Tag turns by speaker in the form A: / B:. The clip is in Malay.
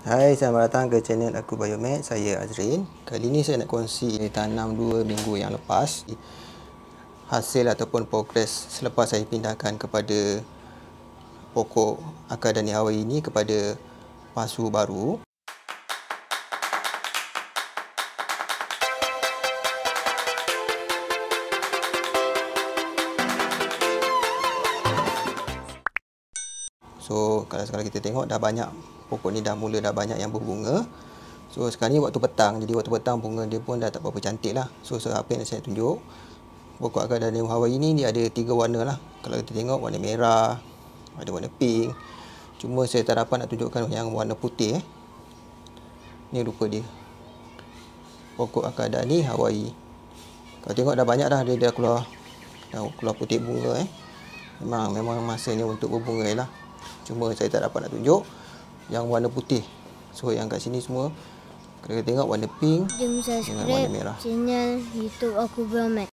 A: Hai, selamat datang ke channel aku Biomed. Saya Azrin. Kali ini saya nak kongsi saya tanam 2 minggu yang lepas hasil ataupun progres selepas saya pindahkan kepada pokok akadani hawai ini kepada pasu baru. So kalau sekarang kita tengok dah banyak pokok ni dah mula dah banyak yang berbunga. So sekarang ni waktu petang. Jadi waktu petang bunga dia pun dah tak berapa cantik lah. So, so apa yang saya tunjuk. Pokok Agadanium Hawaii ni dia ada tiga warna lah. Kalau kita tengok warna merah, ada warna pink. Cuma saya tak dapat nak tunjukkan yang warna putih. Eh. Ni rupa dia. Pokok Agadani Hawaii. Kalau tengok dah banyak dah dia dah keluar. Dah keluar putih bunga eh. Memang, memang masanya untuk berbunga lah cuma saya tak dapat nak tunjuk yang warna putih so yang kat sini semua kena tengok warna pink dengan warna merah channel youtube aku bermat